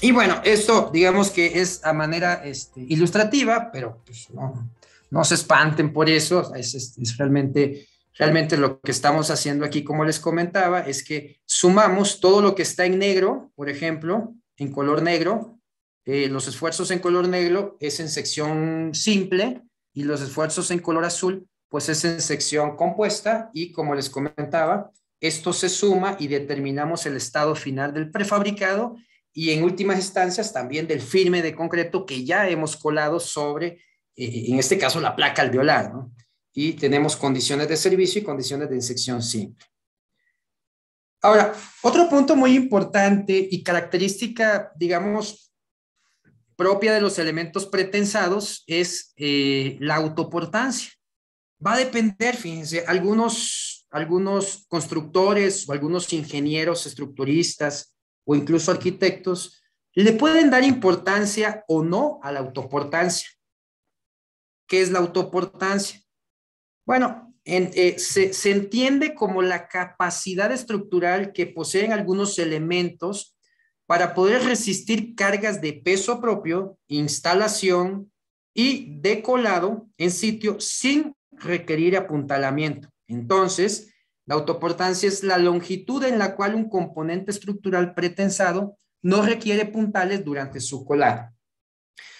Y bueno, esto digamos que es a manera este, ilustrativa, pero pues, no, se espanten por eso, es, realmente, realmente lo que estamos haciendo aquí, como les comentaba, es que sumamos todo lo que está en negro, por ejemplo, en color negro, eh, los esfuerzos en color negro es en sección simple y los esfuerzos en color azul, pues es en sección compuesta y como les comentaba, esto se suma y determinamos el estado final del prefabricado y en últimas instancias también del firme de concreto que ya hemos colado sobre, eh, eh, en este caso, la placa alveolar. ¿no? Y tenemos condiciones de servicio y condiciones de insección simple. Ahora, otro punto muy importante y característica, digamos, propia de los elementos pretensados es eh, la autoportancia. Va a depender, fíjense, algunos, algunos constructores o algunos ingenieros estructuristas o incluso arquitectos, le pueden dar importancia o no a la autoportancia. ¿Qué es la autoportancia? Bueno, eh, se, se entiende como la capacidad estructural que poseen algunos elementos para poder resistir cargas de peso propio, instalación y decolado en sitio sin requerir apuntalamiento. Entonces, la autoportancia es la longitud en la cual un componente estructural pretensado no requiere puntales durante su colar.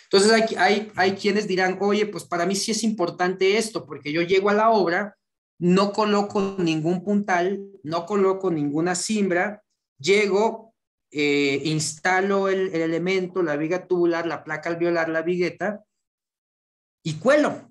Entonces hay, hay, hay, quienes dirán, oye, pues para mí sí es importante esto, porque yo llego a la obra, no coloco ningún puntal, no coloco ninguna simbra, llego, eh, instalo el, el, elemento, la viga tubular, la placa alveolar, la vigueta, y cuelo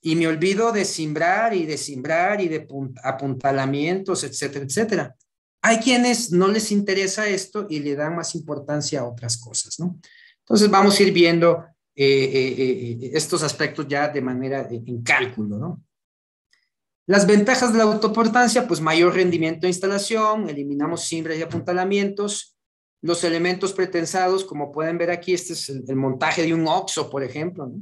y me olvido de simbrar y de simbrar y de apuntalamientos, etcétera, etcétera. Hay quienes no les interesa esto y le dan más importancia a otras cosas, ¿no? Entonces vamos a ir viendo eh, eh, eh, estos aspectos ya de manera en cálculo, ¿no? Las ventajas de la autoportancia, pues mayor rendimiento de instalación, eliminamos simbras y apuntalamientos, los elementos pretensados, como pueden ver aquí, este es el, el montaje de un OXO, por ejemplo, ¿no?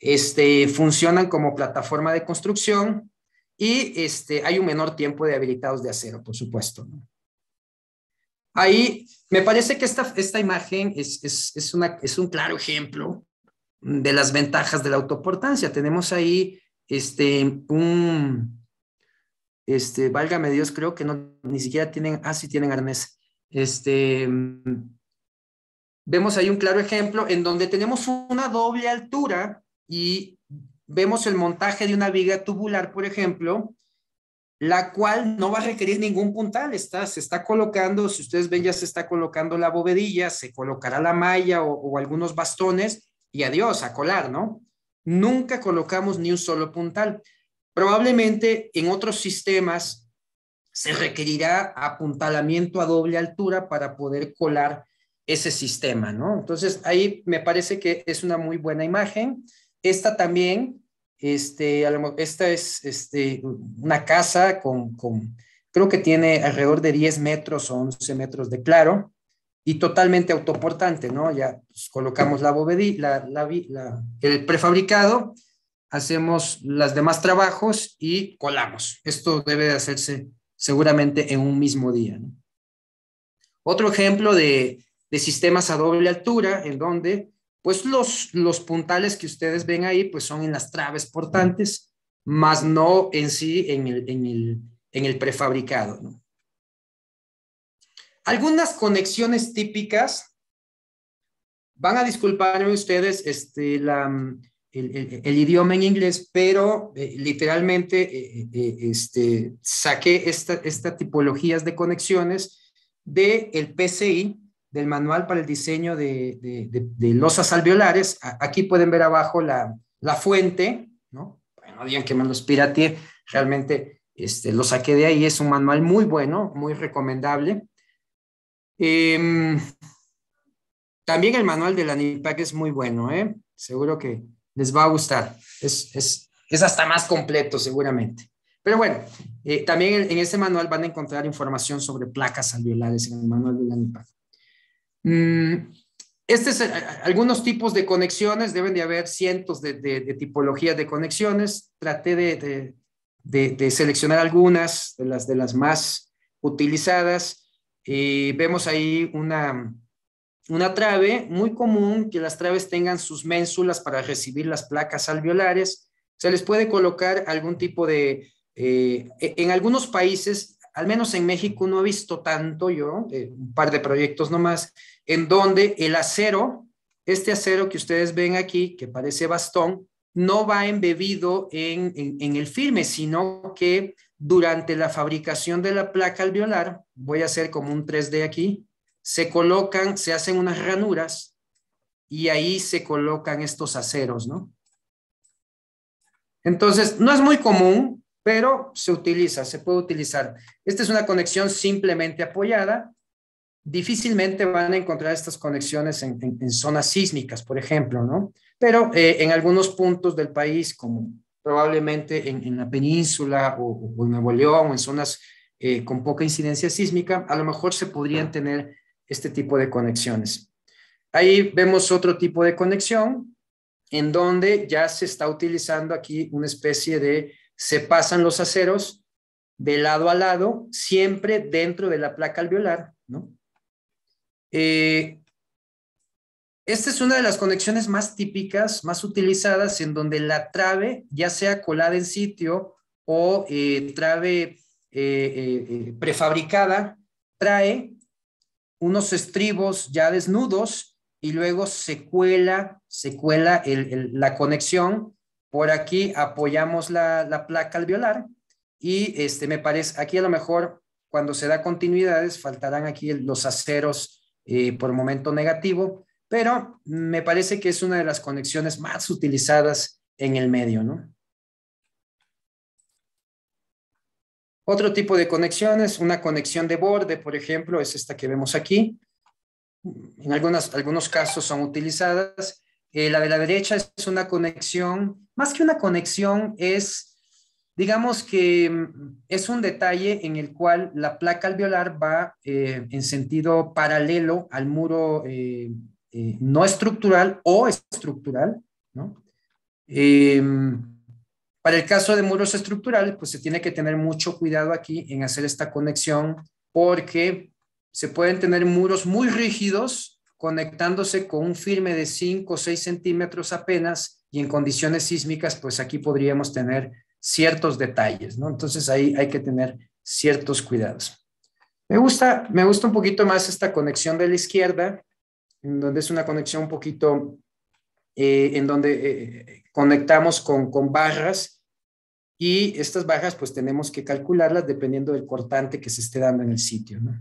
este, funcionan como plataforma de construcción y este, hay un menor tiempo de habilitados de acero, por supuesto. Ahí me parece que esta, esta imagen es, es, una, es un claro ejemplo de las ventajas de la autoportancia. Tenemos ahí este, un, este, válgame Dios, creo que no, ni siquiera tienen, ah, sí tienen arnés. Este, vemos ahí un claro ejemplo en donde tenemos una doble altura y vemos el montaje de una viga tubular, por ejemplo, la cual no va a requerir ningún puntal, está, se está colocando, si ustedes ven ya se está colocando la bovedilla, se colocará la malla o, o algunos bastones y adiós, a colar, ¿no? Nunca colocamos ni un solo puntal. Probablemente en otros sistemas se requerirá apuntalamiento a doble altura para poder colar ese sistema, ¿no? Entonces ahí me parece que es una muy buena imagen. Esta también, este, esta es este, una casa con, creo que tiene alrededor de 10 metros o 11 metros de claro y totalmente autoportante, ¿no? Ya pues, colocamos la bovedilla, el prefabricado, hacemos los demás trabajos y colamos. Esto debe de hacerse seguramente en un mismo día. ¿no? Otro ejemplo de sistemas a doble altura, en donde pues los, puntales que ustedes ven ahí, pues son en las traves portantes, más no en sí en el, prefabricado. Algunas conexiones típicas, van a disculparme ustedes este, el, idioma en inglés, pero eh, literalmente eh, eh, este, saqué estas esta tipologías de conexiones del el PCI, del manual para el diseño de, losas alveolares. aquí pueden ver abajo la, fuente, ¿no? Bueno, digan que me los pirateé, realmente este, lo saqué de ahí, es un manual muy bueno, muy recomendable. Em, también el manual de la NIPAC es muy bueno, ¿eh? seguro que les va a gustar, es, es, hasta más completo seguramente. Pero bueno, eh, también en este manual van a encontrar información sobre placas alveolares en el manual de la NIPAC. Mm, este es, eh, eh, algunos tipos de conexiones, deben de haber cientos de, tipologías de conexiones. Traté de, seleccionar algunas de las, de las más utilizadas. y eh, vemos ahí una, una trave, muy común que las traves tengan sus ménsulas para recibir las placas alveolares. Se les puede colocar algún tipo de... E, en algunos países al menos en México no he visto tanto yo, eh, un par de proyectos nomás, en donde el acero, este acero que ustedes ven aquí, que parece bastón, no va embebido en, en, el firme, sino que durante la fabricación de la placa alveolar, voy a hacer como un 3D aquí, se colocan, se hacen unas ranuras y ahí se colocan estos aceros, ¿no? Entonces, no es muy común, pero se utiliza, se puede utilizar. Esta es una conexión simplemente apoyada. Difícilmente van a encontrar estas conexiones en, zonas sísmicas, por ejemplo, ¿no? Pero eh, en algunos puntos del país, como probablemente en, la península o, en Nuevo León o en zonas eh, con poca incidencia sísmica, a lo mejor se podrían tener este tipo de conexiones. Ahí vemos otro tipo de conexión en donde ya se está utilizando aquí una especie de se pasan los aceros de lado a lado, siempre dentro de la placa alveolar, ¿no? Eh, esta es una de las conexiones más típicas, más utilizadas, en donde la trave, ya sea colada en sitio o eh, trave eh, prefabricada, trae unos estribos ya desnudos y luego se cuela, la conexión por aquí apoyamos la, la placa alveolar y este, me parece, aquí a lo mejor cuando se da continuidades faltarán aquí los aceros eh, por momento negativo, pero me parece que es una de las conexiones más utilizadas en el medio, Otro tipo de conexiones, una conexión de borde, por ejemplo, es esta que vemos aquí. En algunas, algunos casos son utilizadas. Eh, la de la derecha es una conexión, más que una conexión, es, digamos que mm, es un detalle en el cual la placa alveolar va eh, en sentido paralelo al muro eh, no estructural o estructural, ¿no? Em, para el caso de muros estructurales, pues se tiene que tener mucho cuidado aquí en hacer esta conexión porque se pueden tener muros muy rígidos conectándose con un firme de 5 o 6 centímetros apenas y en condiciones sísmicas, pues aquí podríamos tener ciertos detalles, ¿no? Entonces ahí hay que tener ciertos cuidados. Me gusta, me gusta un poquito más esta conexión de la izquierda, en donde es una conexión un poquito, eh, en donde eh, conectamos con, con barras y estas barras pues tenemos que calcularlas dependiendo del cortante que se esté dando en el sitio, ¿no?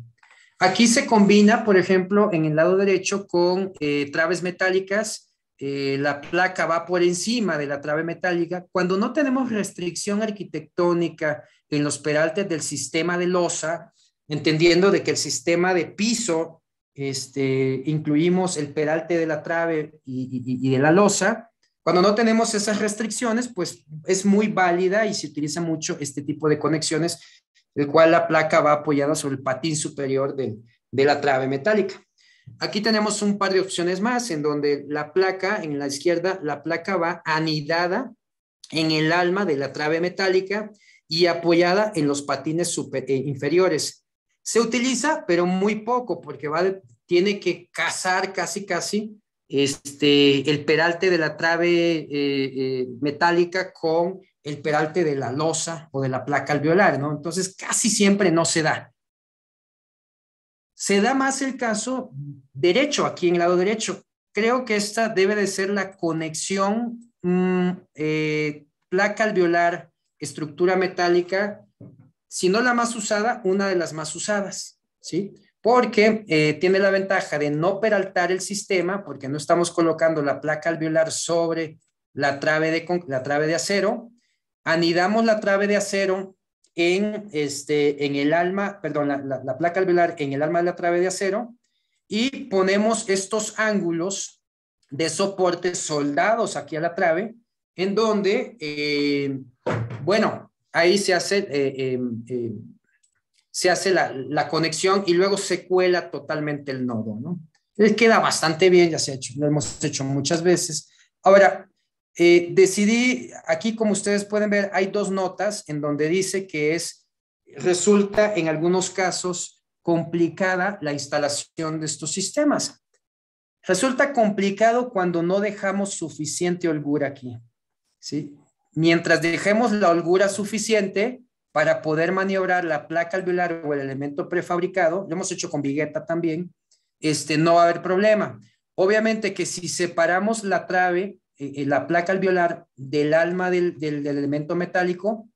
Aquí se combina, por ejemplo, en el lado derecho con eh, traves metálicas. Eh, la placa va por encima de la trave metálica. Cuando no tenemos restricción arquitectónica en los peraltes del sistema de losa, entendiendo de que el sistema de piso, este, incluimos el peralte de la trave y, y de la losa, cuando no tenemos esas restricciones, pues es muy válida y se utiliza mucho este tipo de conexiones el cual la placa va apoyada sobre el patín superior de, la trave metálica. Aquí tenemos un par de opciones más en donde la placa, en la izquierda, la placa va anidada en el alma de la trave metálica y apoyada en los patines eh, inferiores. Se utiliza, pero muy poco, porque va tiene que cazar casi, casi este, el peralte de la trave eh, eh, metálica con el peralte de la losa o de la placa alveolar, ¿no? Entonces, casi siempre no se da. Se da más el caso derecho, aquí en el lado derecho. Creo que esta debe de ser la conexión mm, eh, placa alveolar, estructura metálica, si no la más usada, una de las más usadas, ¿sí? Porque eh, tiene la ventaja de no peraltar el sistema, porque no estamos colocando la placa alveolar sobre la trave de, la trave de acero, anidamos la trave de acero en, este, en el alma, perdón, la, placa alveolar en el alma de la trave de acero y ponemos estos ángulos de soporte soldados aquí a la trave, en donde, eh, bueno, ahí se hace, eh, em, em, se hace la, conexión y luego se cuela totalmente el nodo, ¿no? queda bastante bien, ya se ha hecho, lo hemos hecho muchas veces. Ahora, eh, decidí, aquí como ustedes pueden ver, hay dos notas en donde dice que es, resulta en algunos casos complicada la instalación de estos sistemas. Resulta complicado cuando no dejamos suficiente holgura aquí, ¿sí? Mientras dejemos la holgura suficiente para poder maniobrar la placa alveolar o el elemento prefabricado, lo hemos hecho con vigueta también, este, no va a haber problema. Obviamente que si separamos la trave eh, eh, la placa alveolar del alma del, elemento metálico,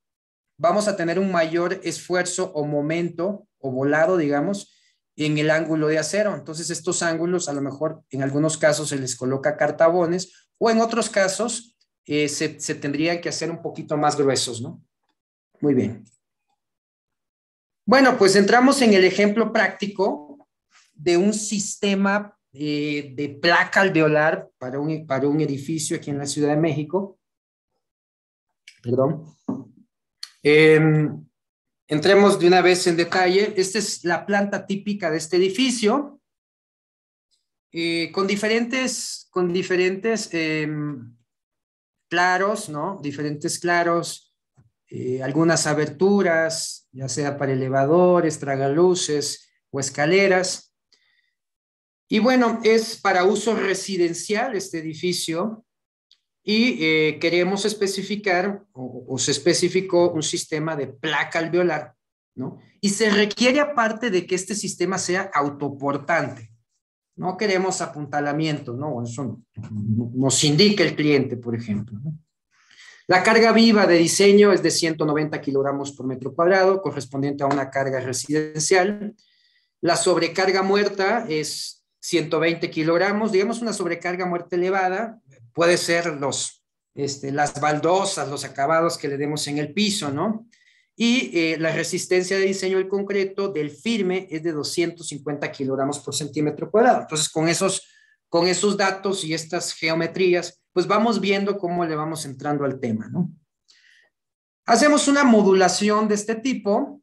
vamos a tener un mayor esfuerzo o momento o volado, digamos, en el ángulo de acero. Entonces, estos ángulos, a lo mejor en algunos casos se les coloca cartabones o en otros casos eh, se, se, que hacer un poquito más gruesos, ¿no? Muy bien. Bueno, pues entramos en el ejemplo práctico de un sistema de placa alveolar para un, para un edificio aquí en la Ciudad de México. Perdón. Em, entremos de una vez en detalle. Esta es la planta típica de este edificio, eh, con diferentes, con diferentes em, claros, ¿no? Diferentes claros, eh, algunas aberturas, ya sea para elevadores, tragaluces o escaleras. Y bueno, es para uso residencial este edificio y eh, queremos especificar o, se especificó un sistema de placa alveolar, ¿no? Y se requiere aparte de que este sistema sea autoportante. No queremos apuntalamiento, ¿no? Eso nos indica el cliente, por ejemplo. La carga viva de diseño es de 190 kilogramos por metro cuadrado, correspondiente a una carga residencial. La sobrecarga muerta es 120 kilogramos, digamos una sobrecarga muerte elevada, puede ser los, este, las baldosas, los acabados que le demos en el piso, ¿no? Y eh, la resistencia de diseño del concreto del firme es de 250 kilogramos por centímetro cuadrado. Entonces, con esos, con esos datos y estas geometrías, pues vamos viendo cómo le vamos entrando al tema, ¿no? Hacemos una modulación de este tipo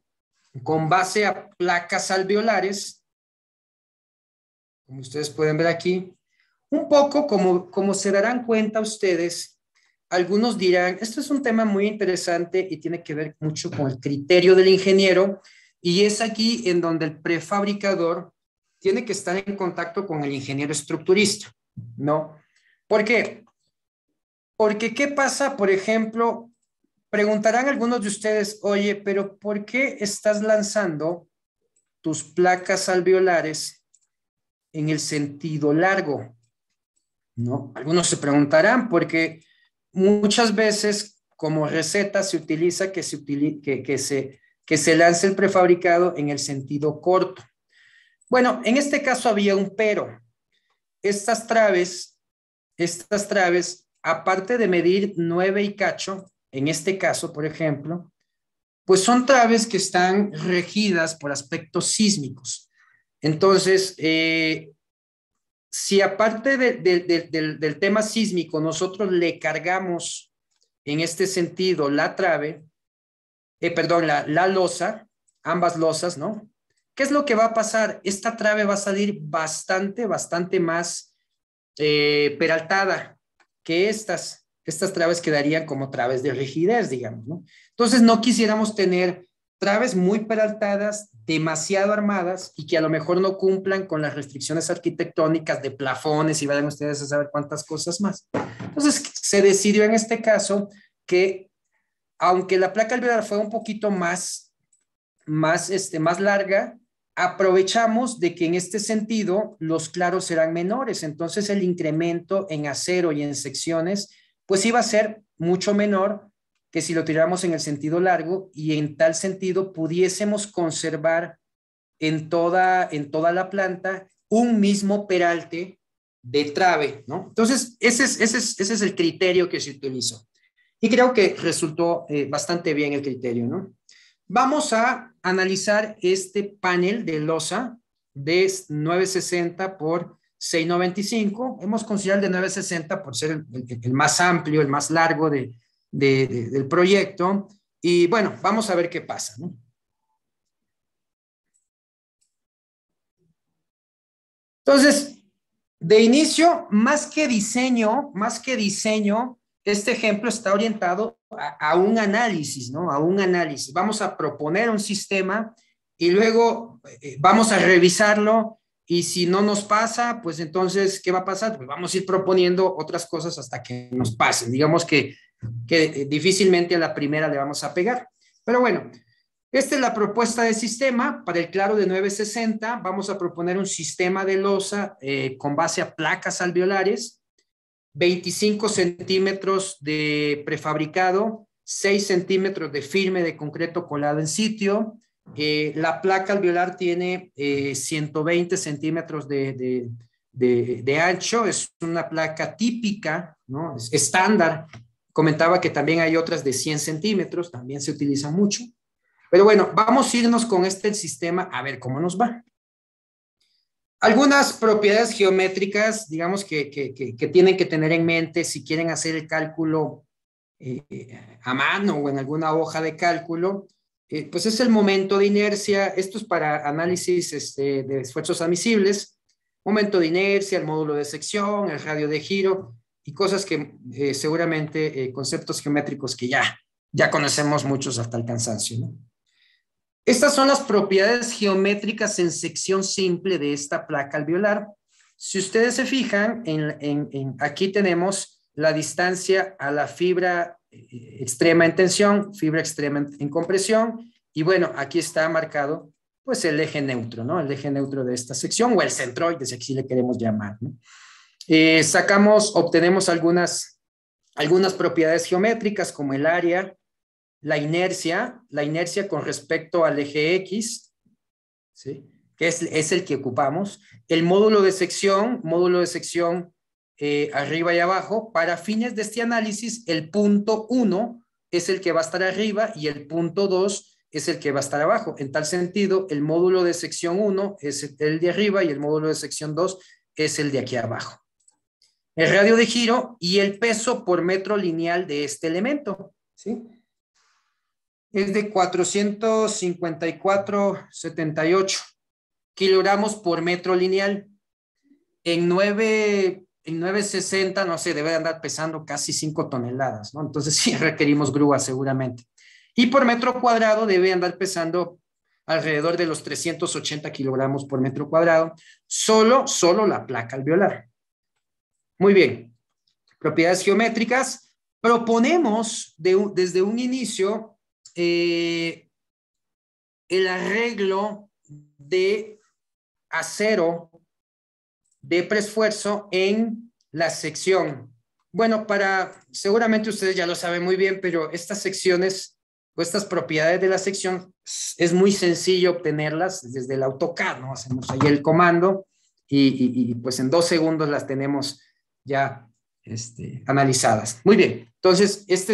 con base a placas alveolares como ustedes pueden ver aquí, un poco como, como se darán cuenta ustedes, algunos dirán, esto es un tema muy interesante y tiene que ver mucho con el criterio del ingeniero, y es aquí en donde el prefabricador tiene que estar en contacto con el ingeniero estructurista, ¿no? ¿Por qué? Porque ¿qué pasa, por ejemplo? Preguntarán algunos de ustedes, oye, pero ¿por qué estás lanzando tus placas alveolares en el sentido largo. ¿no? Algunos se preguntarán porque muchas veces como receta se utiliza que se, que, se, que se lance el prefabricado en el sentido corto. Bueno, en este caso había un pero. Estas traves, estas traves, aparte de medir 9 y cacho, en este caso, por ejemplo, pues son traves que están regidas por aspectos sísmicos. Entonces, eh, si aparte del, tema sísmico nosotros le cargamos en este sentido la trave, eh, perdón, la, losa, ambas losas, ¿no? ¿Qué es lo que va a pasar? Esta trave va a salir bastante, bastante más eh, peraltada que estas. Estas traves quedarían como traves de rigidez, digamos, ¿no? Entonces no quisiéramos tener traves muy peraltadas demasiado armadas y que a lo mejor no cumplan con las restricciones arquitectónicas de plafones y vayan ustedes a saber cuántas cosas más. Entonces, se decidió en este caso que, aunque la placa alveolar fue un poquito más, más, este, más larga, aprovechamos de que en este sentido los claros serán menores, entonces el incremento en acero y en secciones pues iba a ser mucho menor que si lo tiramos en el sentido largo y en tal sentido pudiésemos conservar en toda, en toda la planta un mismo peralte de trave, ¿no? Entonces, ese es, ese es, el criterio que se utilizó. Y creo que resultó eh, bastante bien el criterio, ¿no? Vamos a analizar este panel de losa de 960 por 695. Hemos considerado el de 960 por ser el más amplio, el más largo de, del proyecto. Y bueno, vamos a ver qué pasa. Entonces, de inicio, más que diseño, más que diseño, este ejemplo está orientado a, un análisis, ¿no? A un análisis. Vamos a proponer un sistema y luego eh, vamos a revisarlo y si no nos pasa, pues entonces, ¿qué va a pasar? Pues vamos a ir proponiendo otras cosas hasta que nos pasen. Digamos que que eh, difícilmente a la primera le vamos a pegar. Pero bueno, esta es la propuesta de sistema para el claro de 960. Vamos a proponer un sistema de losa eh, con base a placas alveolares, 25 centímetros de prefabricado, 6 centímetros de firme de concreto colado en sitio. Eh, la placa alveolar tiene 120 centímetros de, de, de, ancho, es una placa típica, ¿no? estándar Comentaba que también hay otras de 100 centímetros, también se utilizan mucho. Pero bueno, vamos a irnos con este sistema a ver cómo nos va. Algunas propiedades geométricas, digamos, que, tienen que tener en mente si quieren hacer el cálculo eh, a mano o en alguna hoja de cálculo, eh, pues es el momento de inercia. Esto es para análisis este, de esfuerzos admisibles. Momento de inercia, el módulo de sección, el radio de giro cosas que eh, seguramente eh, conceptos geométricos que ya, ya conocemos muchos hasta el cansancio. ¿no? Estas son las propiedades geométricas en sección simple de esta placa alveolar. Si ustedes se fijan, en, aquí tenemos la distancia a la fibra eh, extrema en tensión, fibra extrema en, compresión, y bueno, aquí está marcado pues el eje neutro, ¿no? El eje neutro de esta sección o el centroide, si así le queremos llamar, ¿no? Eh, sacamos, obtenemos algunas, algunas propiedades geométricas como el área, la inercia, la inercia con respecto al eje X, que es, el que ocupamos, el módulo de sección, módulo de sección eh, arriba y abajo. Para fines de este análisis, el punto 1 es el que va a estar arriba y el punto 2 es el que va a estar abajo. En tal sentido, el módulo de sección 1 es el de arriba y el módulo de sección 2 es el de aquí abajo el radio de giro y el peso por metro lineal de este elemento, Es de 454,78 kilogramos por metro lineal. En 9, en 960, no sé, debe andar pesando casi 5 toneladas, ¿no? Entonces sí requerimos grúa seguramente. Y por metro cuadrado debe andar pesando alrededor de los 380 kilogramos por metro cuadrado, solo, solo la placa alveolar. Muy bien, propiedades geométricas. Proponemos desde un inicio eh, el arreglo de acero de preesfuerzo en la sección. Bueno, para, seguramente ustedes ya lo saben muy bien, pero estas secciones o estas propiedades de la sección es muy sencillo obtenerlas desde el AutoCAD, ¿no? Hacemos ahí el comando y, y pues en dos segundos las tenemos ya este, analizadas. Muy bien, entonces, este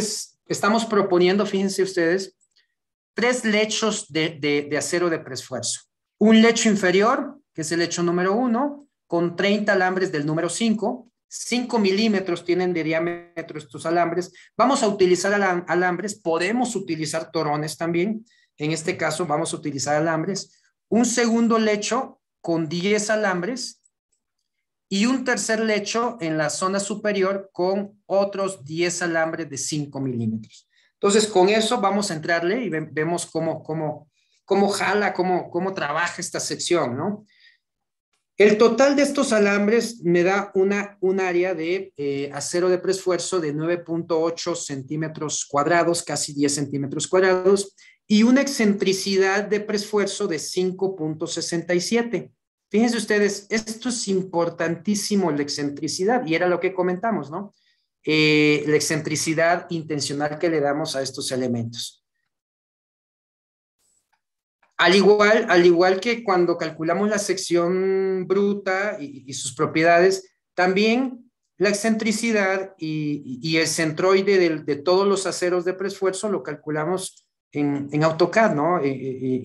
estamos proponiendo, fíjense ustedes, tres lechos de, de, acero de preesfuerzo. Un lecho inferior, que es el lecho número uno, con 30 alambres del número 5, 5 milímetros tienen de diámetro estos alambres. Vamos a utilizar alambres, podemos utilizar torones también. En este caso, vamos a utilizar alambres. Un segundo lecho con 10 alambres y un tercer lecho en la zona superior con otros 10 alambres de 5 milímetros. Entonces, con eso vamos a entrarle y vemos cómo, cómo, cómo jala, cómo, cómo trabaja esta sección, ¿no? El total de estos alambres me da una, un área de eh, acero de presfuerzo de 9.8 centímetros cuadrados, casi 10 centímetros cuadrados, y una excentricidad de presfuerzo de 5.67. Fíjense ustedes, esto es importantísimo, la excentricidad, y era lo que comentamos, ¿no? Eh, la excentricidad intencional que le damos a estos elementos. Al igual, al igual que cuando calculamos la sección bruta y, sus propiedades, también la excentricidad y, el centroide de, todos los aceros de preesfuerzo lo calculamos en, en AutoCAD, ¿no? Eh, eh,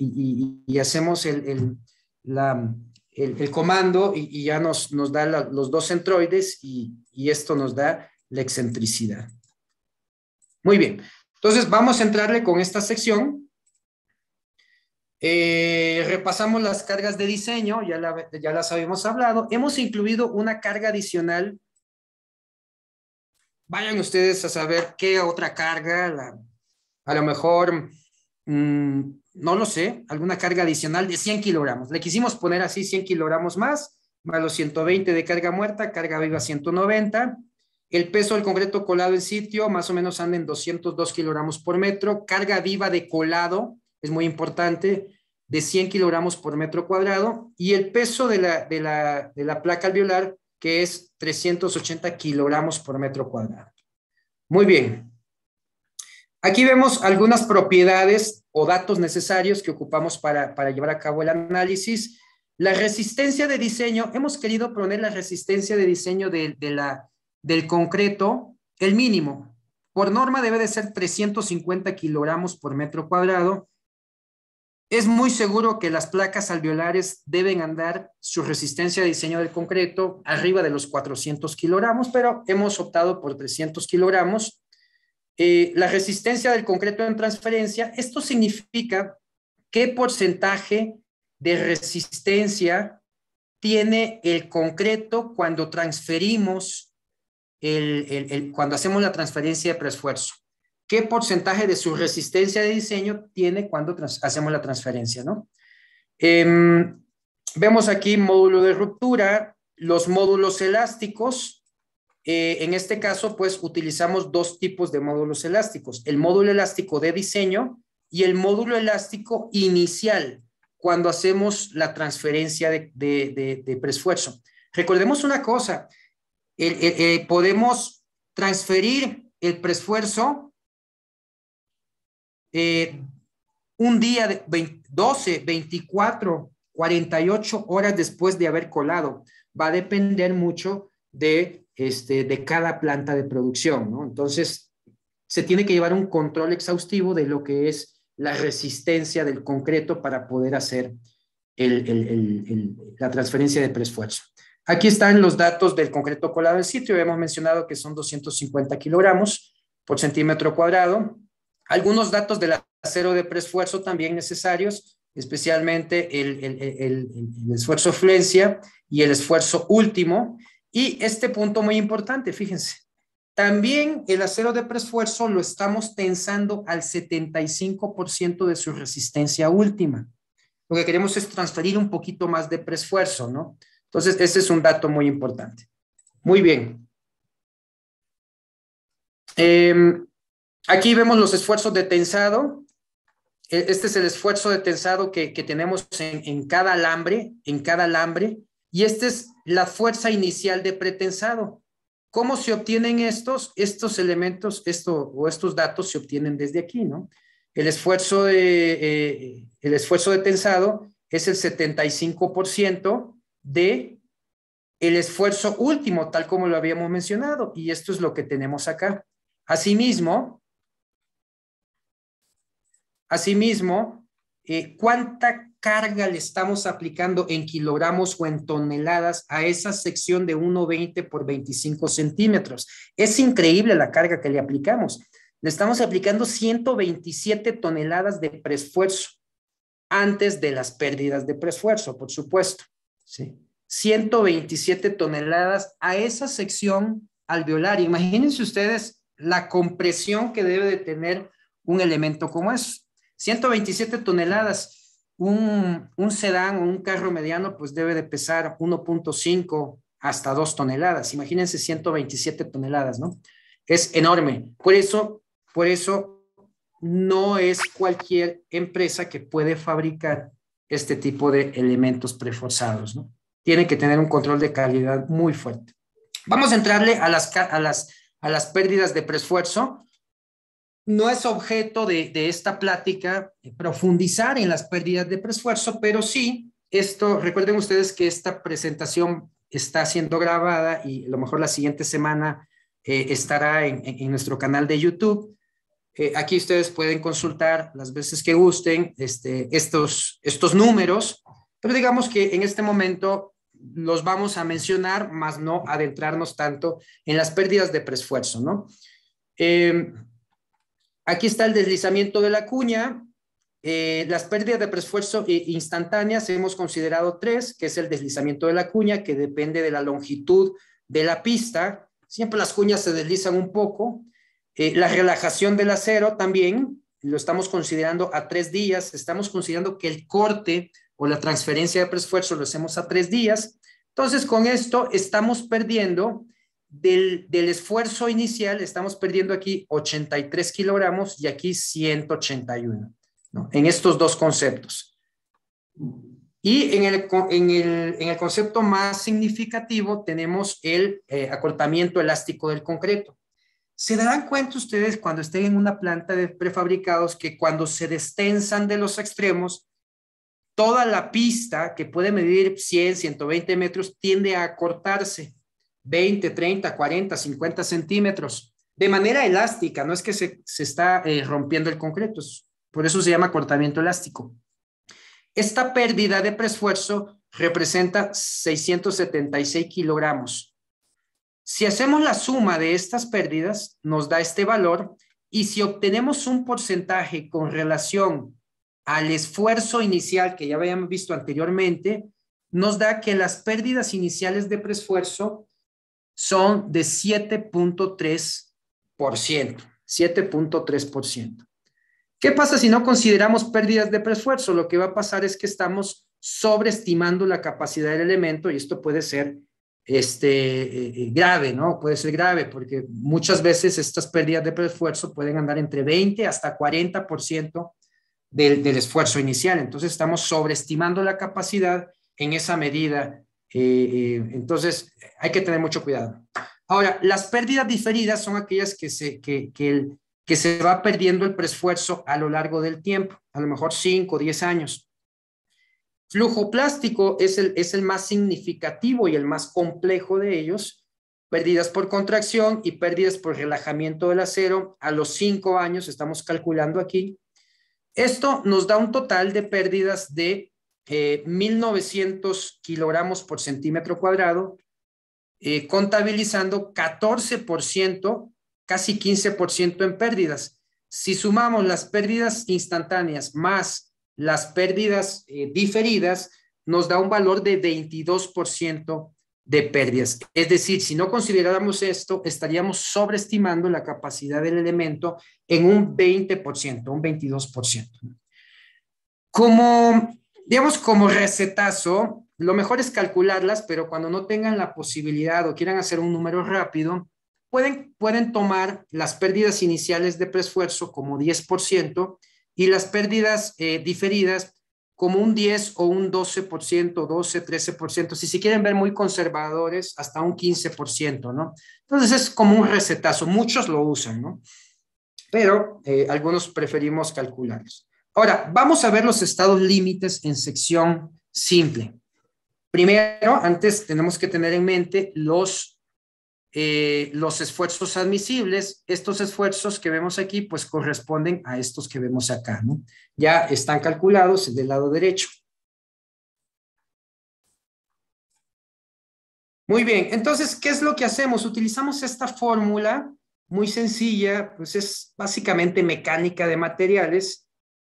y, hacemos el, el la, el, comando y, ya nos, nos da los dos centroides y, esto nos da la excentricidad. Muy bien, entonces vamos a entrarle con esta sección. Eh, repasamos las cargas de diseño, ya, ya, las habíamos hablado. Hemos incluido una carga adicional. Vayan ustedes a saber qué otra carga, a lo mejor mm, no lo sé, alguna carga adicional de 100 kilogramos. Le quisimos poner así 100 kilogramos más, más los 120 de carga muerta, carga viva 190. El peso del concreto colado en sitio más o menos anda en 202 kilogramos por metro. Carga viva de colado es muy importante, de 100 kilogramos por metro cuadrado. Y el peso de la, de la, de la placa alveolar, que es 380 kilogramos por metro cuadrado. Muy bien, Aquí vemos algunas propiedades o datos necesarios que ocupamos para, llevar a cabo el análisis. La resistencia de diseño, hemos querido poner la resistencia de diseño del concreto, el mínimo. Por norma debe de ser 350 kilogramos por metro cuadrado. Es muy seguro que las placas alveolares deben andar su resistencia de diseño del concreto arriba de los 400 kilogramos, pero hemos optado por 300 kilogramos eh, la resistencia del concreto en transferencia, esto significa qué porcentaje de resistencia tiene el concreto cuando transferimos, el, cuando hacemos la transferencia de preesfuerzo. ¿Qué porcentaje de su resistencia de diseño tiene cuando hacemos la transferencia? ¿no? Em, vemos aquí módulo de ruptura, los módulos elásticos, eh, en este caso, pues utilizamos dos tipos de módulos elásticos, el módulo elástico de diseño y el módulo elástico inicial cuando hacemos la transferencia de, de, preesfuerzo. Recordemos una cosa, eh, podemos transferir el preesfuerzo eh, un día de 12, 24, 48 horas después de haber colado. Va a depender mucho de este, de cada planta de producción. Entonces, se tiene que llevar un control exhaustivo de lo que es la resistencia del concreto para poder hacer la transferencia de preesfuerzo. Aquí están los datos del concreto colado en sitio. Hemos mencionado que son 250 kilogramos por centímetro cuadrado. Algunos datos del acero de preesfuerzo también necesarios, especialmente el, esfuerzo fluencia y el esfuerzo último. Y este punto muy importante, fíjense, también el acero de preesfuerzo lo estamos tensando al 75% de su resistencia última. Lo que queremos es transferir un poquito más de preesfuerzo, ¿no? Entonces, ese es un dato muy importante. Muy bien. Em, aquí vemos los esfuerzos de tensado. E, este es el esfuerzo de tensado que, tenemos en, en, cada alambre, en cada alambre. Y esta es la fuerza inicial de pretensado. ¿Cómo se obtienen estos, estos elementos esto, o estos datos se obtienen desde aquí? ¿no? El, esfuerzo de, eh, el esfuerzo de tensado es el 75% de el esfuerzo último, tal como lo habíamos mencionado, y esto es lo que tenemos acá. Asimismo, asimismo eh, ¿cuánta carga le estamos aplicando en kilogramos o en toneladas a esa sección de 1,20 por 25 centímetros. Es increíble la carga que le aplicamos. Le estamos aplicando 127 toneladas de preesfuerzo antes de las pérdidas de preesfuerzo, por supuesto. ¿sí? 127 toneladas a esa sección alveolar. Imagínense ustedes la compresión que debe de tener un elemento como eso. 127 toneladas un, sedán o un carro mediano pues debe de pesar 1.5 hasta 2 toneladas. Imagínense 127 toneladas, ¿no? Es enorme. Por eso, por eso no es cualquier empresa que puede fabricar este tipo de elementos preforzados, ¿no? Tiene que tener un control de calidad muy fuerte. Vamos a entrarle a las, las, a las pérdidas de preesfuerzo no es objeto de, esta plática eh, profundizar en las pérdidas de presfuerzo pero sí, esto, recuerden ustedes que esta presentación está siendo grabada y a lo mejor la siguiente semana eh, estará en, nuestro canal de YouTube. Eh, aquí ustedes pueden consultar las veces que gusten este, estos, estos números, pero digamos que en este momento los vamos a mencionar, más no adentrarnos tanto en las pérdidas de presfuerzo ¿no? Aquí está el deslizamiento de la cuña. Eh, las pérdidas de presfuerzo eh, instantáneas hemos considerado tres, que es el deslizamiento de la cuña, que depende de la longitud de la pista. Siempre las cuñas se deslizan un poco. Eh, la relajación del acero también lo estamos considerando a tres días. Estamos considerando que el corte o la transferencia de presfuerzo lo hacemos a tres días. Entonces, con esto estamos perdiendo del, esfuerzo inicial estamos perdiendo aquí 83 kilogramos y aquí 181, ¿no? en estos dos conceptos. Y en el, concepto más significativo tenemos el eh, acortamiento elástico del concreto. Se darán cuenta ustedes cuando estén en una planta de prefabricados que cuando se destensan de los extremos, toda la pista que puede medir 100, 120 metros tiende a acortarse 20, 30, 40, 50 centímetros, de manera elástica, no es que se, está eh, rompiendo el concreto, por eso se llama cortamiento elástico. Esta pérdida de preesfuerzo representa 676 kilogramos. Si hacemos la suma de estas pérdidas, nos da este valor y si obtenemos un porcentaje con relación al esfuerzo inicial que ya habíamos visto anteriormente, nos da que las pérdidas iniciales de preesfuerzo son de 7.3%. 7.3%. ¿Qué pasa si no consideramos pérdidas de preesfuerzo? Lo que va a pasar es que estamos sobreestimando la capacidad del elemento y esto puede ser este, eh, grave, ¿no? Puede ser grave porque muchas veces estas pérdidas de preesfuerzo pueden andar entre 20 hasta 40% del, del esfuerzo inicial. Entonces estamos sobreestimando la capacidad en esa medida entonces, hay que tener mucho cuidado. Ahora, las pérdidas diferidas son aquellas que se, que, se va perdiendo el preesfuerzo a lo largo del tiempo, a lo mejor 5 o 10 años. Flujo plástico es el, es el más significativo y el más complejo de ellos. Pérdidas por contracción y pérdidas por relajamiento del acero a los 5 años, estamos calculando aquí. Esto nos da un total de pérdidas de 1.900 eh, kilogramos por centímetro cuadrado, eh, contabilizando 14%, casi 15% en pérdidas. Si sumamos las pérdidas instantáneas más las pérdidas eh, diferidas, nos da un valor de 22% de pérdidas. Es decir, si no consideramos esto, estaríamos sobreestimando la capacidad del elemento en un 20%, un 22%. Como digamos, como recetazo, lo mejor es calcularlas, pero cuando no tengan la posibilidad o quieran hacer un número rápido, pueden, pueden tomar las pérdidas iniciales de preesfuerzo como 10% y las pérdidas eh, diferidas como un 10 o un 12%, 12, 13%, si se quieren ver muy conservadores, hasta un 15%, ¿no? Entonces es como un recetazo, muchos lo usan, ¿no? Pero eh, algunos preferimos calcularlos. Ahora, vamos a ver los estados límites en sección simple. Primero, antes tenemos que tener en mente los, eh, los esfuerzos admisibles. Estos esfuerzos que vemos aquí, pues corresponden a estos que vemos acá, ¿no? Ya están calculados del lado derecho. Muy bien, entonces, ¿qué es lo que hacemos? Utilizamos esta fórmula muy sencilla, pues es básicamente mecánica de materiales,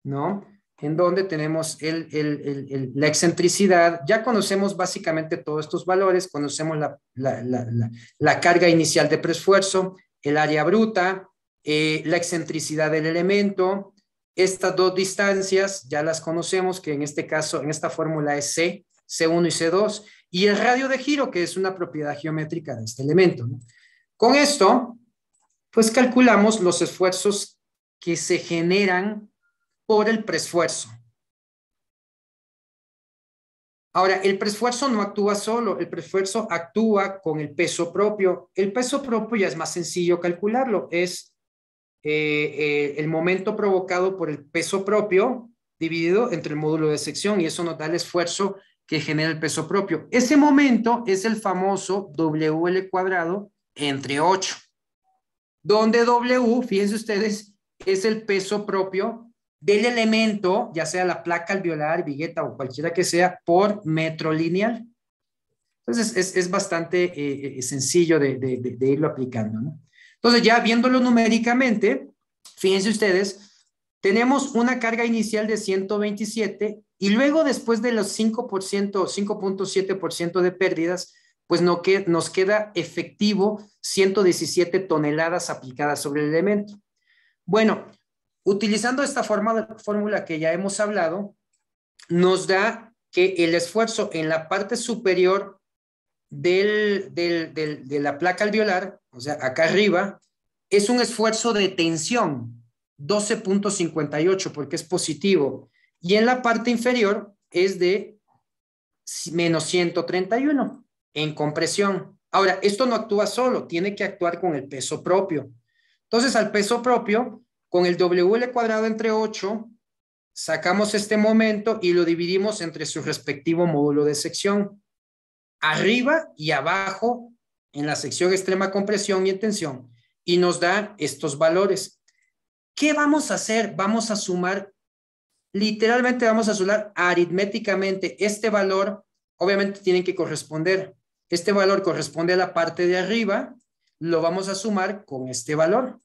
¿no? En donde tenemos la excentricidad, ya conocemos básicamente todos estos valores, conocemos la, carga inicial de preesfuerzo, el área bruta, eh, la excentricidad del elemento, estas dos distancias ya las conocemos, que en este caso, en esta fórmula es C, C1 y C2, y el radio de giro, que es una propiedad geométrica de este elemento. Con esto, pues calculamos los esfuerzos que se generan por el presfuerzo Ahora, el presfuerzo no actúa solo, el presfuerzo actúa con el peso propio. El peso propio ya es más sencillo calcularlo, es eh, eh, el momento provocado por el peso propio dividido entre el módulo de sección y eso nos da el esfuerzo que genera el peso propio. Ese momento es el famoso WL cuadrado entre 8, donde W, fíjense ustedes, es el peso propio del elemento, ya sea la placa alveolar, vigueta o cualquiera que sea, por metro lineal. Entonces, es, bastante eh, eh, sencillo de, irlo aplicando. Entonces, ya viéndolo numéricamente, fíjense ustedes, tenemos una carga inicial de 127 y luego después de los 5%, 5.7% de pérdidas, pues no que, nos queda efectivo 117 toneladas aplicadas sobre el elemento. Bueno, Utilizando esta fórmula que ya hemos hablado, nos da que el esfuerzo en la parte superior de la placa alveolar, o sea, acá arriba, es un esfuerzo de tensión, 12.58, porque es positivo. Y en la parte inferior es de menos 131 en compresión. Ahora, esto no actúa solo, tiene que actuar con el peso propio. Entonces, al peso propio con el W cuadrado entre 8, sacamos este momento y lo dividimos entre su respectivo módulo de sección. Arriba y abajo en la sección extrema compresión y tensión y nos da estos valores. ¿Qué vamos a hacer? Vamos a sumar, literalmente vamos a sumar aritméticamente este valor, obviamente tienen que corresponder. Este valor corresponde a la parte de arriba, lo vamos a sumar con este valor.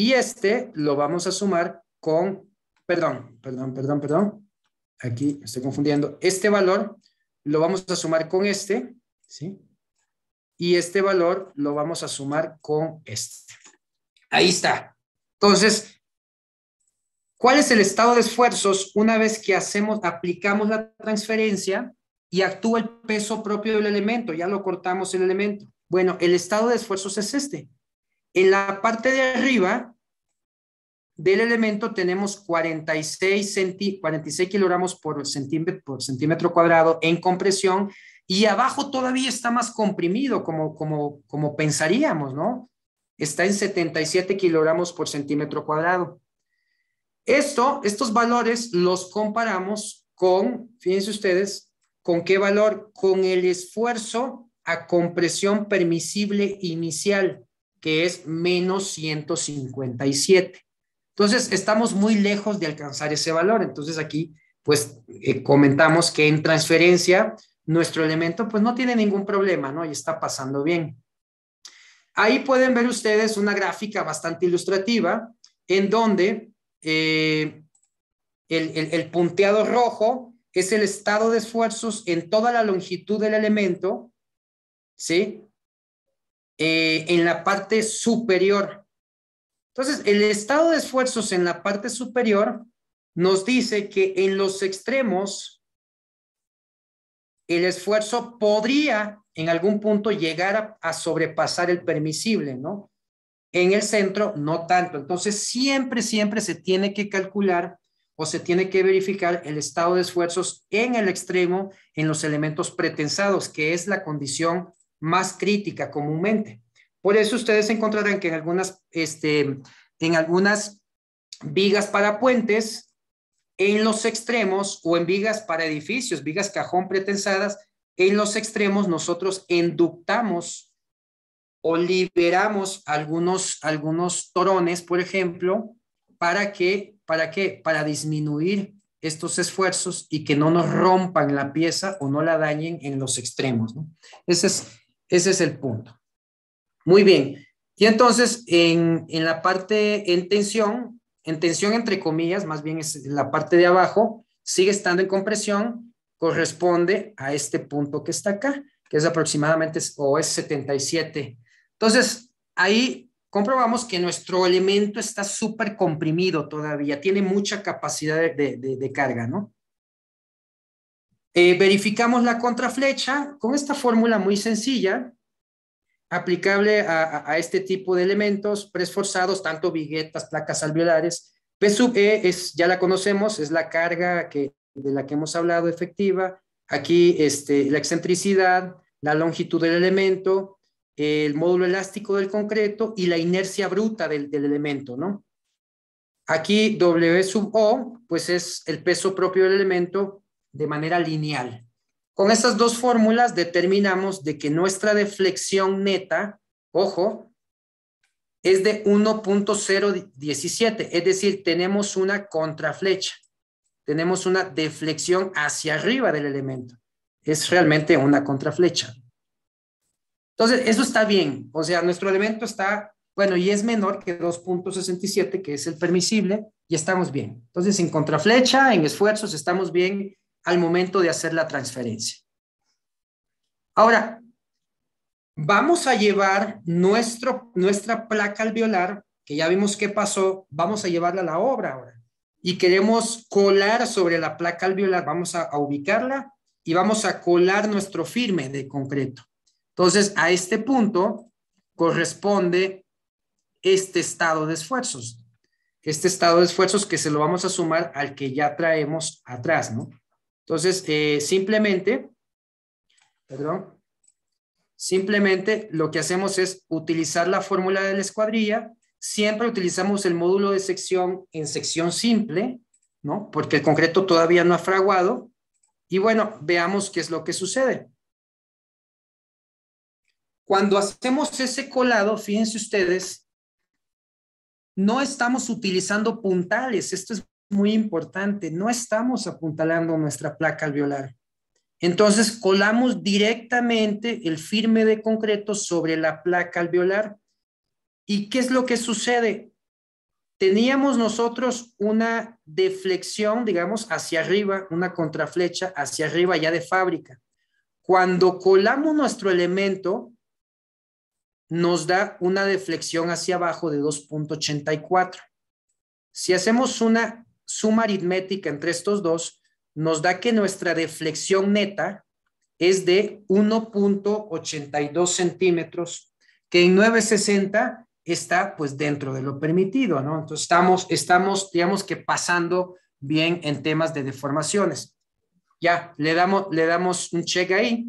Y este lo vamos a sumar con, perdón, perdón, perdón, perdón. Aquí me estoy confundiendo. Este valor lo vamos a sumar con este, ¿sí? Y este valor lo vamos a sumar con este. Ahí está. Entonces, ¿cuál es el estado de esfuerzos una vez que hacemos, aplicamos la transferencia y actúa el peso propio del elemento? Ya lo cortamos el elemento. Bueno, el estado de esfuerzos es este. En la parte de arriba del elemento tenemos 46, kilogramos por centímetro, por cuadrado en compresión y abajo todavía está más comprimido, como, como pensaríamos, ¿no? Está en 77 kilogramos por centímetro cuadrado. Esto, estos valores los comparamos con, fíjense ustedes, ¿con qué valor? Con el esfuerzo a compresión permisible inicial que es menos 157. Entonces, estamos muy lejos de alcanzar ese valor. Entonces, aquí, pues, eh, comentamos que en transferencia, nuestro elemento, pues, no tiene ningún problema, ¿no? Y está pasando bien. Ahí pueden ver ustedes una gráfica bastante ilustrativa en donde eh, el punteado rojo es el estado de esfuerzos en toda la longitud del elemento, ¿sí? Eh, en la parte superior. Entonces, el estado de esfuerzos en la parte superior nos dice que en los extremos el esfuerzo podría en algún punto llegar a, a sobrepasar el permisible, ¿no? En el centro, no tanto. Entonces, siempre, siempre se tiene que calcular o se tiene que verificar el estado de esfuerzos en el extremo en los elementos pretensados, que es la condición más crítica comúnmente. Por eso ustedes encontrarán que en algunas, este, en algunas vigas para puentes, en los extremos o en vigas para edificios, vigas cajón pretensadas, en los extremos nosotros enductamos o liberamos algunos, algunos torones, por ejemplo, para que, para para disminuir estos esfuerzos y que no nos rompan la pieza o no la dañen en los extremos. Ese es ese es el punto. Muy bien. Y entonces, en, la parte en tensión, en tensión entre comillas, más bien es la parte de abajo, sigue estando en compresión, corresponde a este punto que está acá, que es aproximadamente, o es 77. Entonces, ahí comprobamos que nuestro elemento está súper comprimido todavía, tiene mucha capacidad de, de, carga, ¿no? Eh, verificamos la contraflecha con esta fórmula muy sencilla, aplicable a, este tipo de elementos preesforzados, tanto viguetas, placas alveolares. P sub E es, ya la conocemos, es la carga de la que hemos hablado efectiva. Aquí este, la excentricidad, la longitud del elemento, el módulo elástico del concreto y la inercia bruta del, del elemento, ¿no? Aquí W sub O, pues es el peso propio del elemento de manera lineal. Con estas dos fórmulas determinamos de que nuestra deflexión neta, ojo, es de 1.017, es decir, tenemos una contraflecha, tenemos una deflexión hacia arriba del elemento. Es realmente una contraflecha. Entonces, eso está bien, o sea, nuestro elemento está, bueno, y es menor que 2.67, que es el permisible, y estamos bien. Entonces, en contraflecha, en esfuerzos, estamos bien al momento de hacer la transferencia. Ahora, vamos a llevar nuestro, nuestra placa alveolar, que ya vimos qué pasó, vamos a llevarla a la obra ahora. Y queremos colar sobre la placa alveolar, vamos a ubicarla y vamos a colar nuestro firme de concreto. Entonces, a este punto corresponde este estado de esfuerzos. Este estado de esfuerzos que se lo vamos a sumar al que ya traemos atrás, ¿no? Entonces, eh, simplemente, perdón, simplemente lo que hacemos es utilizar la fórmula de la escuadrilla. Siempre utilizamos el módulo de sección en sección simple, ¿no? Porque el concreto todavía no ha fraguado. Y bueno, veamos qué es lo que sucede. Cuando hacemos ese colado, fíjense ustedes, no estamos utilizando puntales. Esto es muy importante, no estamos apuntalando nuestra placa alveolar. Entonces colamos directamente el firme de concreto sobre la placa alveolar. ¿Y qué es lo que sucede? Teníamos nosotros una deflexión, digamos, hacia arriba, una contraflecha hacia arriba ya de fábrica. Cuando colamos nuestro elemento, nos da una deflexión hacia abajo de 2.84. Si hacemos una suma aritmética entre estos dos nos da que nuestra deflexión neta es de 1.82 centímetros, que en 960 está pues dentro de lo permitido, ¿no? Entonces estamos, estamos, digamos que pasando bien en temas de deformaciones. Ya, le damos, le damos un check ahí.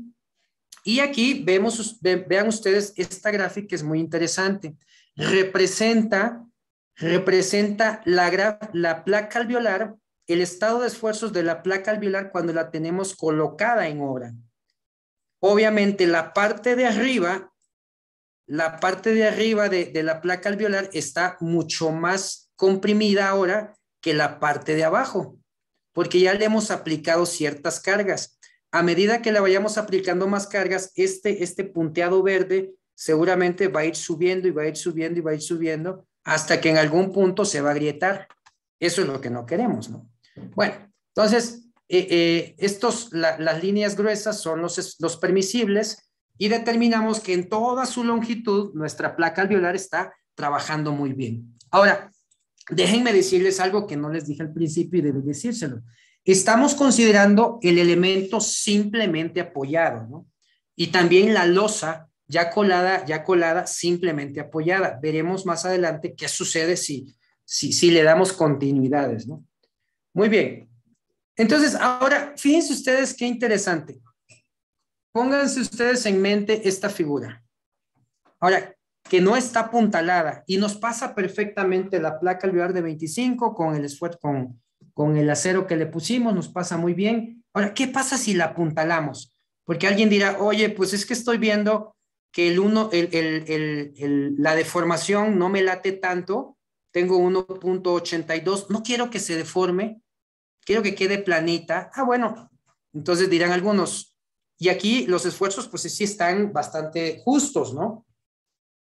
Y aquí vemos, vean ustedes, esta gráfica es muy interesante. Representa representa la, placa alveolar, el estado de esfuerzos de la placa alveolar cuando la tenemos colocada en obra. Obviamente la parte de arriba, la parte de arriba de, la placa alveolar está mucho más comprimida ahora que la parte de abajo, porque ya le hemos aplicado ciertas cargas. A medida que le vayamos aplicando más cargas, este, este punteado verde seguramente va a ir subiendo y va a ir subiendo y va a ir subiendo hasta que en algún punto se va a grietar. Eso es lo que no queremos, ¿no? Bueno, entonces, eh, eh estos, las líneas gruesas son los, los permisibles y determinamos que en toda su longitud nuestra placa alveolar está trabajando muy bien. Ahora, déjenme decirles algo que no les dije al principio y debo decírselo. Estamos considerando el elemento simplemente apoyado, ¿no? Y también la losa ya colada, ya colada, simplemente apoyada. Veremos más adelante qué sucede si, si le damos continuidades, ¿no? Muy bien. Entonces, ahora, fíjense ustedes qué interesante. Pónganse ustedes en mente esta figura. Ahora, que no está apuntalada y nos pasa perfectamente la placa alveolar de 25 con el esfuerzo, con, con el acero que le pusimos, nos pasa muy bien. Ahora, ¿qué pasa si la apuntalamos? Porque alguien dirá, oye, pues es que estoy viendo que el uno, el, la deformación no me late tanto, tengo 1.82, no quiero que se deforme, quiero que quede planita. Ah, bueno, entonces dirán algunos. Y aquí los esfuerzos, pues sí están bastante justos, ¿no?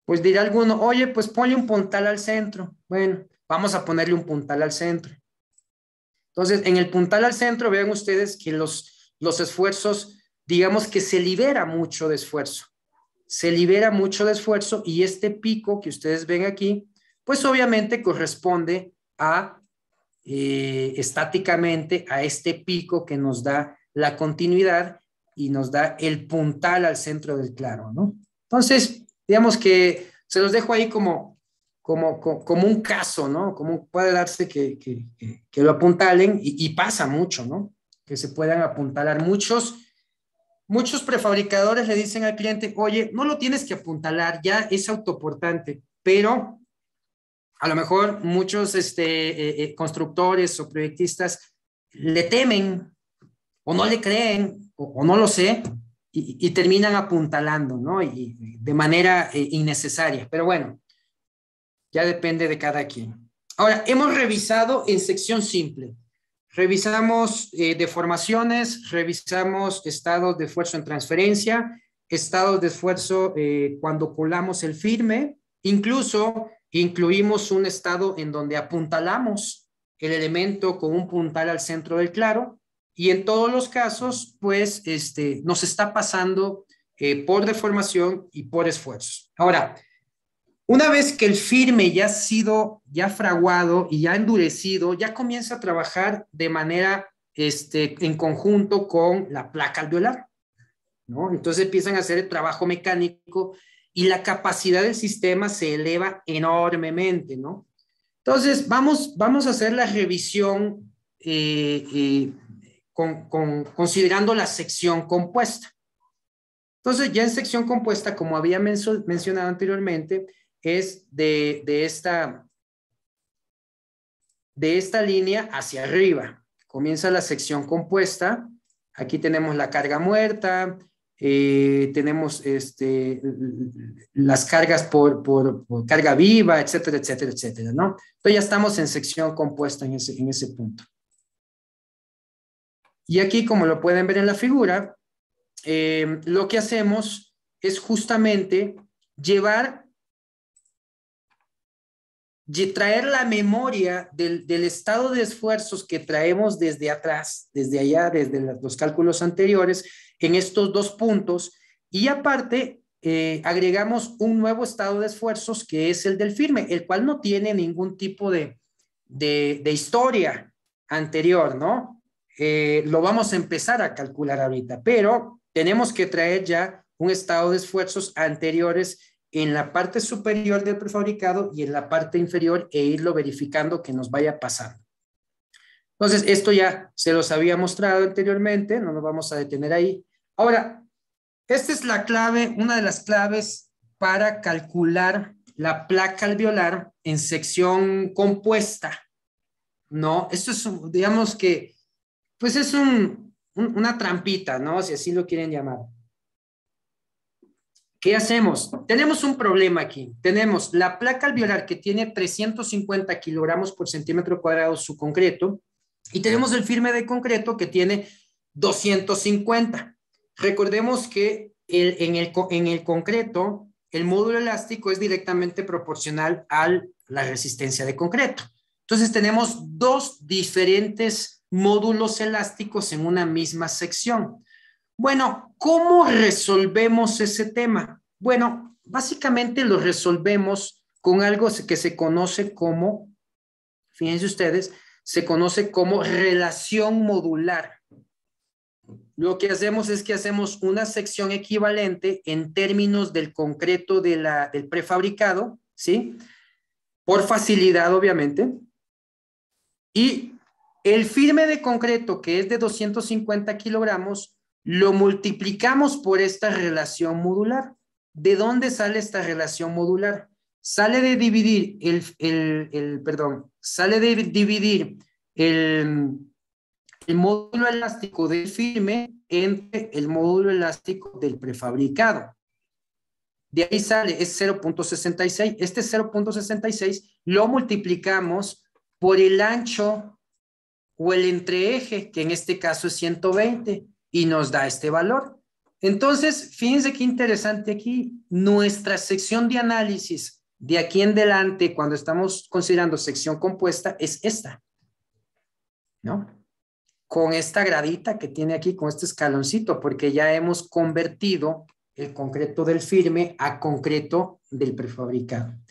Pues dirá alguno, oye, pues ponle un puntal al centro. Bueno, vamos a ponerle un puntal al centro. Entonces, en el puntal al centro, vean ustedes que los, los esfuerzos, digamos que se libera mucho de esfuerzo se libera mucho de esfuerzo y este pico que ustedes ven aquí, pues obviamente corresponde a eh, estáticamente a este pico que nos da la continuidad y nos da el puntal al centro del claro, ¿no? Entonces, digamos que se los dejo ahí como, como, como, un caso, ¿no? Como puede darse que, que, que, lo apuntalen y, y, pasa mucho, ¿no? Que se puedan apuntalar muchos Muchos prefabricadores le dicen al cliente, oye, no lo tienes que apuntalar, ya es autoportante, pero a lo mejor muchos este, eh, eh, constructores o proyectistas le temen o no le creen o, no lo sé y, terminan apuntalando, ¿no? Y, de manera eh, innecesaria. Pero bueno, ya depende de cada quien. Ahora, hemos revisado en sección simple Revisamos eh, deformaciones, revisamos estados de esfuerzo en transferencia, estados de esfuerzo eh, cuando colamos el firme, incluso incluimos un estado en donde apuntalamos el elemento con un puntal al centro del claro y en todos los casos, pues este, nos está pasando eh, por deformación y por esfuerzo. Ahora, una vez que el firme ya ha sido, ya fraguado y ya endurecido, ya comienza a trabajar de manera este, en conjunto con la placa alveolar. ¿no? Entonces empiezan a hacer el trabajo mecánico y la capacidad del sistema se eleva enormemente. ¿no? Entonces vamos, vamos a hacer la revisión eh, eh, con, considerando la sección compuesta. Entonces, ya en sección compuesta, como había mencionado anteriormente, es de, esta, de esta línea hacia arriba. Comienza la sección compuesta. Aquí tenemos la carga muerta, eh, tenemos este, las cargas por, carga viva, etcétera, etcétera, etcétera, ¿no? Entonces ya estamos en sección compuesta en ese, punto. Y aquí, como lo pueden ver en la figura, eh, lo que hacemos es justamente llevar traer la memoria del, estado de esfuerzos que traemos desde atrás, desde allá, desde los cálculos anteriores, en estos dos puntos. Y aparte, eh, agregamos un nuevo estado de esfuerzos que es el del firme, el cual no tiene ningún tipo de, de, historia anterior, ¿no? Eh, lo vamos a empezar a calcular ahorita, pero tenemos que traer ya un estado de esfuerzos anteriores en la parte superior del prefabricado y en la parte inferior e irlo verificando que nos vaya pasando. Entonces, esto ya se los había mostrado anteriormente, no nos vamos a detener ahí. Ahora, esta es la clave, una de las claves para calcular la placa alveolar en sección compuesta. ¿no? Esto es, digamos que, pues es una trampita, ¿no? Si así lo quieren llamar. ¿Qué hacemos? Tenemos un problema aquí. Tenemos la placa alveolar que tiene 350 kilogramos por centímetro cuadrado su concreto y tenemos el firme de concreto que tiene 250. Recordemos que en, el, en el concreto el módulo elástico es directamente proporcional a la resistencia de concreto. Entonces tenemos dos diferentes módulos elásticos en una misma sección. Bueno, ¿cómo resolvemos ese tema? Bueno, básicamente lo resolvemos con algo que se conoce como, fíjense ustedes, se conoce como relación modular. Lo que hacemos es que hacemos una sección equivalente en términos del concreto de la, del prefabricado, ¿sí? Por facilidad, obviamente. Y el firme de concreto, que es de 250 kilogramos, lo multiplicamos por esta relación modular. ¿De dónde sale esta relación modular? Sale de dividir el, el, el perdón, sale de dividir el, el módulo elástico del firme entre el módulo elástico del prefabricado. De ahí sale, es 0.66. Este 0.66 lo multiplicamos por el ancho o el entreeje, que en este caso es 120 y nos da este valor. Entonces, fíjense qué interesante aquí, nuestra sección de análisis de aquí en adelante, cuando estamos considerando sección compuesta, es esta, ¿no? Con esta gradita que tiene aquí, con este escaloncito, porque ya hemos convertido el concreto del firme a concreto del prefabricado.